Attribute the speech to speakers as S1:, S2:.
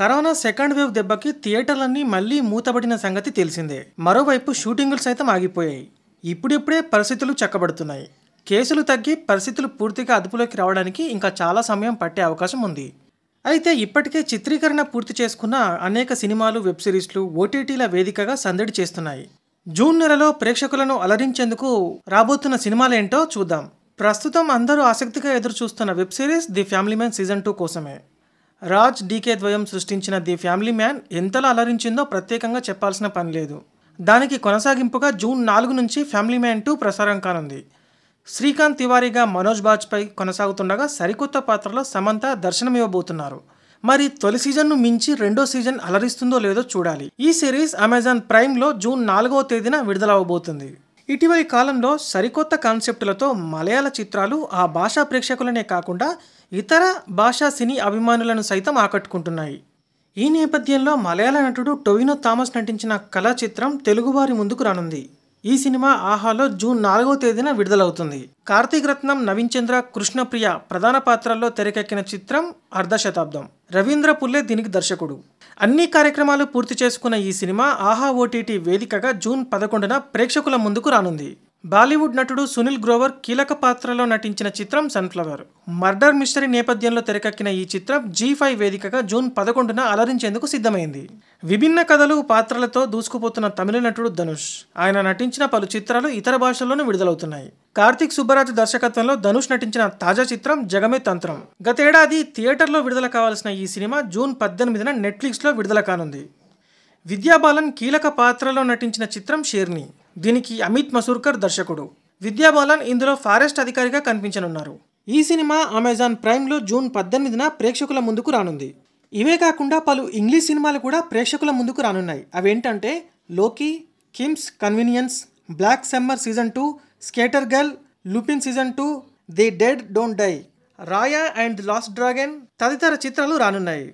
S1: corona second wave దెబ్బకి థియేటర్లన్నీ మళ్లీ మూతబడిన సంగతి తెలిసిందే మరోవైపు షూటింగులు సైతం ఆగిపోయాయి ఇప్పుడిప్పుడే పరిస్థితులు చక్కబడుతున్నాయి కేసులు తగ్గి పరిస్థితులు పూర్తిగా అదుపులోకి రావడానికి ఇంకా చాలా సమయం పట్టే అవకాశం ఉంది అయితే ఇప్పటికే చిత్రీకరణ పూర్తి చేసుకున్న అనేక సినిమాలు వెబ్ సిరీస్లు ఓటీటీల వేదికగా సందడి చేస్తున్నాయి జూన్ నెలలో ప్రేక్షకులను అలరించేందుకు రాబోతున్న సినిమాలేంటో చూద్దాం ప్రస్తుతం అందరూ ఆసక్తిగా ఎదురు చూస్తున్న web series The Family Man season two కోసమే రాజ్ డీకే ద్వయం సృష్టించిన ది ఫ్యామిలీ మ్యాన్ ఎంతలా అలరించిందో ప్రత్యేకంగా చెప్పాల్సిన పని లేదు దానికి కొనసాగింపుగా జూన్ నాలుగు నుంచి ఫ్యామిలీ మ్యాన్ టూ ప్రసారం కానుంది శ్రీకాంత్ తివారీగా మనోజ్ బాజ్పై కొనసాగుతుండగా సరికొత్త పాత్రలో సమంత దర్శనమివ్వబోతున్నారు మరి తొలి సీజన్ను మించి రెండో సీజన్ అలరిస్తుందో లేదో చూడాలి ఈ సిరీస్ అమెజాన్ ప్రైమ్లో జూన్ నాలుగవ తేదీన విడుదలవ్వబోతుంది ఇటీవలి కాలంలో సరికొత్త కాన్సెప్టులతో మలయాళ చిత్రాలు ఆ భాషా ప్రేక్షకులనే కాకుండా ఇతర భాషా సినీ అభిమానులను సైతం ఆకట్టుకుంటున్నాయి ఈ నేపథ్యంలో మలయాళ నటుడు టొవినో థామస్ నటించిన కళా చిత్రం తెలుగువారి ముందుకు రానుంది ఈ సినిమా ఆహాలో జూన్ నాలుగవ తేదీన విడుదలవుతుంది కార్తీక్ రత్నం నవీన్ చంద్ర కృష్ణప్రియ ప్రధాన పాత్రల్లో తెరకెక్కిన చిత్రం అర్ధశతాబ్దం రవీంద్ర పుల్లే దీనికి దర్శకుడు అన్ని కార్యక్రమాలు పూర్తి చేసుకున్న ఈ సినిమా ఆహా ఓటీటీ వేదికగా జూన్ పదకొండున ప్రేక్షకుల ముందుకు రానుంది బాలీవుడ్ నటుడు సునీల్ గ్రోవర్ కీలక పాత్రలో నటించిన చిత్రం సన్ఫ్లవర్ మర్డర్ మిస్టరీ నేపథ్యంలో తెరకెక్కిన ఈ చిత్రం జీ ఫైవ్ వేదికగా జూన్ పదకొండున అలరించేందుకు సిద్ధమైంది విభిన్న కథలు పాత్రలతో దూసుకుపోతున్న తమిళ నటుడు ధనుష్ ఆయన నటించిన పలు చిత్రాలు ఇతర భాషల్లోనూ విడుదలవుతున్నాయి కార్తిక్ సుబ్బరాజు దర్శకత్వంలో ధనుష్ నటించిన తాజా చిత్రం జగమే తంత్రం గతేడాది థియేటర్లో విడుదల కావాల్సిన ఈ సినిమా జూన్ పద్దెనిమిదిన నెట్ఫ్లిక్స్లో విడుదల కానుంది విద్యాబాలన్ కీలక పాత్రలో నటించిన చిత్రం షేర్ని దీనికి అమిత్ మసూర్కర్ దర్శకుడు విద్యాబాలన్ ఇందులో ఫారెస్ట్ అధికారిగా కనిపించనున్నారు ఈ సినిమా అమెజాన్ ప్రైమ్లో జూన్ పద్దెనిమిదిన ప్రేక్షకుల ముందుకు రానుంది ఇవే కాకుండా పలు ఇంగ్లీష్ సినిమాలు కూడా ప్రేక్షకుల ముందుకు రానున్నాయి అవేంటంటే Loki Kim's Convenience Black Summer season two Skater Girl Lupin season two The Dead Don't Die Raya and Last Dragon తదితర చిత్రాలు రానున్నాయి